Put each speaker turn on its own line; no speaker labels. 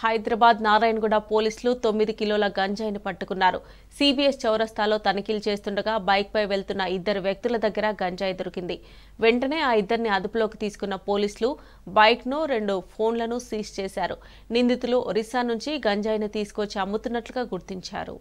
హైదరాబాద్ నారాయణగూడ పోలీసులు తొమ్మిది కిలోల గంజాయిని పట్టుకున్నారు సిబిఎస్ చౌరస్తాలో తనిఖీలు చేస్తుండగా బైక్పై వెళ్తున్న ఇద్దరు వ్యక్తుల దగ్గర గంజాయి దొరికింది వెంటనే ఆ ఇద్దరిని అదుపులోకి తీసుకున్న పోలీసులు బైక్ను రెండు ఫోన్లను సీజ్ చేశారు నిందితులు ఒరిస్సా నుంచి గంజాయిని తీసుకొచ్చి అమ్ముతున్నట్లుగా గుర్తించారు